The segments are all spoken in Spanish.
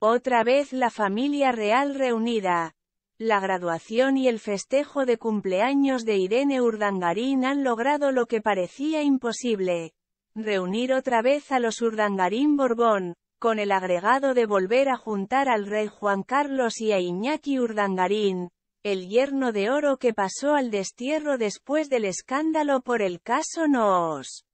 Otra vez la familia real reunida. La graduación y el festejo de cumpleaños de Irene Urdangarín han logrado lo que parecía imposible. Reunir otra vez a los Urdangarín Borbón, con el agregado de volver a juntar al rey Juan Carlos y a Iñaki Urdangarín, el yerno de oro que pasó al destierro después del escándalo por el caso Noos.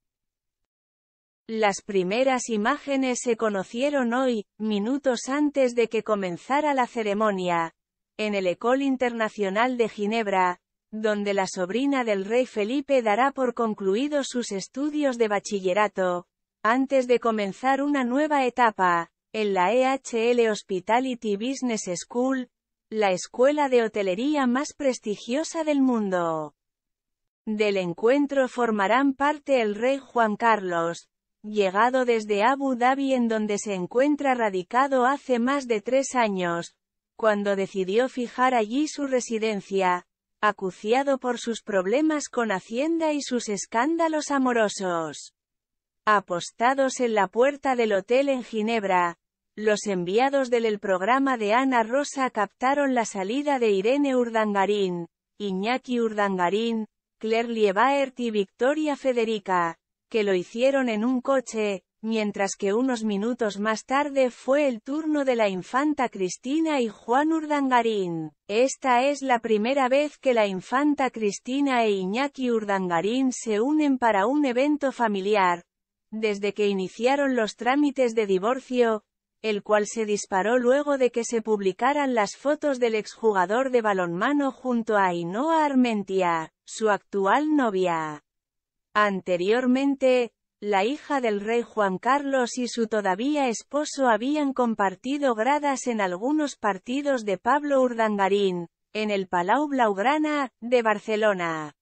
Las primeras imágenes se conocieron hoy, minutos antes de que comenzara la ceremonia, en el École Internacional de Ginebra, donde la sobrina del rey Felipe dará por concluidos sus estudios de bachillerato, antes de comenzar una nueva etapa, en la EHL Hospitality Business School, la escuela de hotelería más prestigiosa del mundo. Del encuentro formarán parte el rey Juan Carlos, llegado desde Abu Dhabi en donde se encuentra radicado hace más de tres años, cuando decidió fijar allí su residencia, acuciado por sus problemas con Hacienda y sus escándalos amorosos. Apostados en la puerta del hotel en Ginebra, los enviados del programa de Ana Rosa captaron la salida de Irene Urdangarín, Iñaki Urdangarín, Claire Liebaert y Victoria Federica, que lo hicieron en un coche, mientras que unos minutos más tarde fue el turno de la infanta Cristina y Juan Urdangarín. Esta es la primera vez que la infanta Cristina e Iñaki Urdangarín se unen para un evento familiar, desde que iniciaron los trámites de divorcio, el cual se disparó luego de que se publicaran las fotos del exjugador de balonmano junto a Inoa Armentia, su actual novia. Anteriormente, la hija del rey Juan Carlos y su todavía esposo habían compartido gradas en algunos partidos de Pablo Urdangarín, en el Palau Blaugrana, de Barcelona.